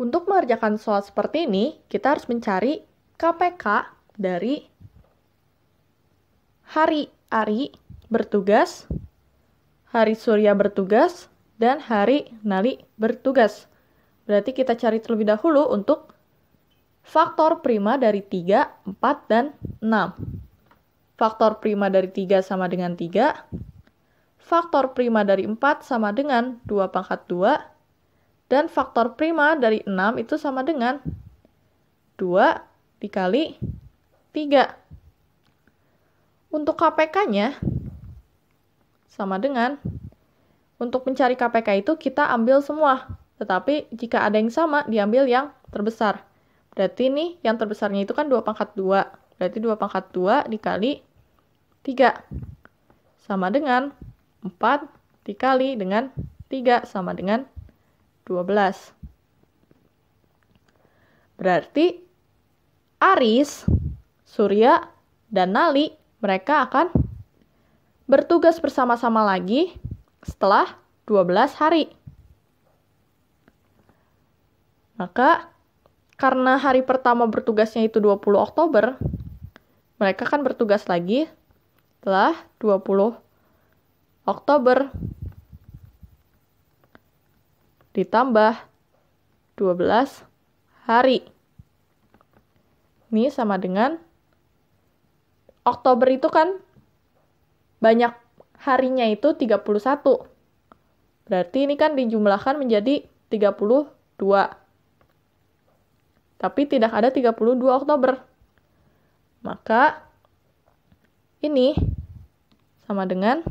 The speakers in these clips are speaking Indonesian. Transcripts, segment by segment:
Untuk mengerjakan soal seperti ini, kita harus mencari KPK dari hari Ari bertugas, hari Surya bertugas, dan hari Nali bertugas. Berarti kita cari terlebih dahulu untuk faktor prima dari 3, 4, dan 6. Faktor prima dari 3 sama dengan 3. Faktor prima dari 4 sama dengan 2 pangkat 2 dan faktor prima dari 6 itu sama dengan 2 dikali 3. Untuk KPK-nya sama dengan untuk mencari KPK itu kita ambil semua. Tetapi jika ada yang sama, diambil yang terbesar. Berarti nih yang terbesarnya itu kan 2 pangkat 2. Berarti 2 pangkat 2 dikali 3. Sama dengan 4 dikali dengan 3 sama dengan 12. Berarti Aris, Surya, dan Nali mereka akan bertugas bersama-sama lagi setelah 12 hari. Maka karena hari pertama bertugasnya itu 20 Oktober, mereka akan bertugas lagi setelah 20 Oktober ditambah 12 hari. Ini sama dengan Oktober itu kan banyak harinya itu 31. Berarti ini kan dijumlahkan menjadi 32. Tapi tidak ada 32 Oktober. Maka ini sama dengan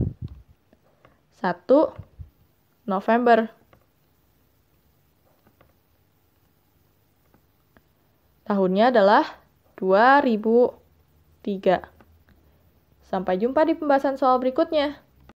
1 November. Tahunnya adalah 2003. Sampai jumpa di pembahasan soal berikutnya.